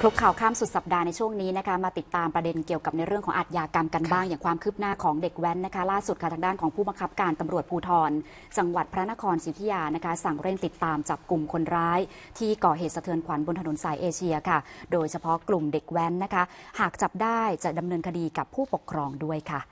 คลุกข่าวข้ามสุดสัปดาห์ในช่วงนี้นะคะ มาติดตามประเด็นเกี่ยวกับในเรื่องของอาชญากรรมกันบ้างอย่างความคืบหน้าของเด็กแว้นนะคะล่าสุดค่ะทางด้านของผู้บังคับการตำรวจภูธรจังหวัดพระนครศรีอยุธยานะคะสั่งเร่งติดตามจับกลุ่มคนร้ายที่ก่อเหตุสะเทือนขวัญบนถนนสายเอเชียค่ะ โดยเฉพาะกลุ่มเด็กแว้นนะคะหากจับได้จะดำเนินคดีกับผู้ปกครองด้วยค่ะ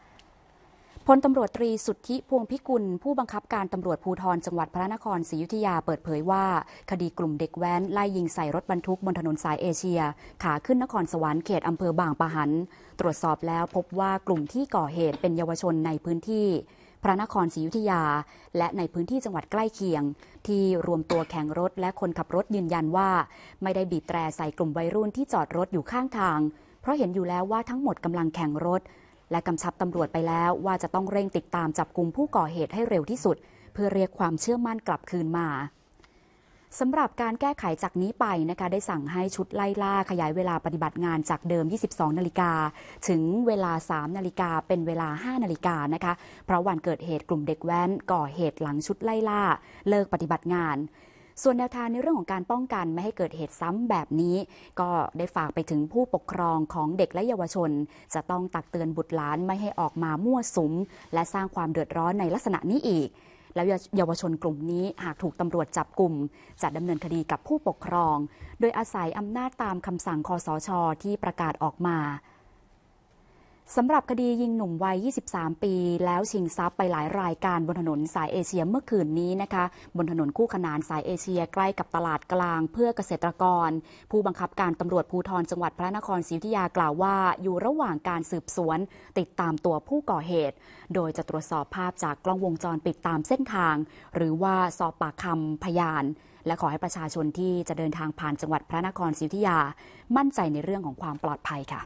พลตำรวจตรีสุทธิพวงพิกุล ผู้บังคับการตำรวจภูธร จังหวัดพระนครศรีอยุธยา เปิดเผยว่า คดีกลุ่มเด็กแว้น ไล่ยิงใส่รถบรรทุกบนถนนสายเอเชีย ขาขึ้นนครสวรรค์เขตอำเภอบางปะหัน ตรวจสอบแล้วพบว่ากลุ่มที่ก่อเหตุเป็นเยาวชนในพื้นที่ พระนครศรีอยุธยา และในพื้นที่จังหวัดใกล้เคียง ที่รวมตัวแข่งรถและคนขับรถยืนยันว่า ไม่ได้บีบแตรใส่กลุ่มวัยรุ่นที่จอดรถอยู่ข้างทาง เพราะเห็นอยู่แล้วว่าทั้งหมดกำลังแข่งรถและกำชับตำรวจไปแล้วว่าจะต้องเร่งติดตามจับกลุ่มผู้ก่อเหตุให้เร็วที่สุด เพื่อเรียกความเชื่อมั่นกลับคืนมา สำหรับการแก้ไขจากนี้ไปนะคะได้สั่งให้ชุดไล่ล่าขยายเวลาปฏิบัติงานจากเดิม 22 นาฬิกาถึงเวลา 3 นาฬิกาเป็นเวลา 5 นาฬิกานะคะเพราะวันเกิดเหตุกลุ่มเด็กแว้นก่อเหตุหลังชุดไล่ล่าเลิกปฏิบัติงานส่วนแนวทางในเรื่องของการป้องกันไม่ให้เกิดเหตุซ้ำแบบนี้ ก็ได้ฝากไปถึงผู้ปกครองของเด็กและเยาวชน จะต้องตักเตือนบุตรหลานไม่ให้ออกมามั่วสุมและสร้างความเดือดร้อนในลักษณะนี้อีก แล้วเยาวชนกลุ่มนี้หากถูกตำรวจจับกลุ่ม จะดำเนินคดีกับผู้ปกครอง โดยอาศัยอำนาจตามคำสั่งคอสช ที่ประกาศออกมาสำหรับคดียิงหนุ่มวัย 23 ปี แล้วชิงทรัพย์ไปหลายรายการบนถนนสายเอเชียเมื่อคืนนี้นะคะบนถนนคู่ขนานสายเอเชียใกล้กับตลาดกลางเพื่อเกษตรกร ผู้บังคับการตำรวจภูธรจังหวัดพระนครศรีอยุธยากล่าวว่าอยู่ระหว่างการสืบสวนติดตามตัวผู้ก่อเหตุ โดยจะตรวจสอบภาพจากกล้องวงจรปิดตามเส้นทาง หรือว่าสอบปากคำพยาน และขอให้ประชาชนที่จะเดินทางผ่านจังหวัดพระนครศรีอยุธยา มั่นใจในเรื่องของความปลอดภัยค่ะ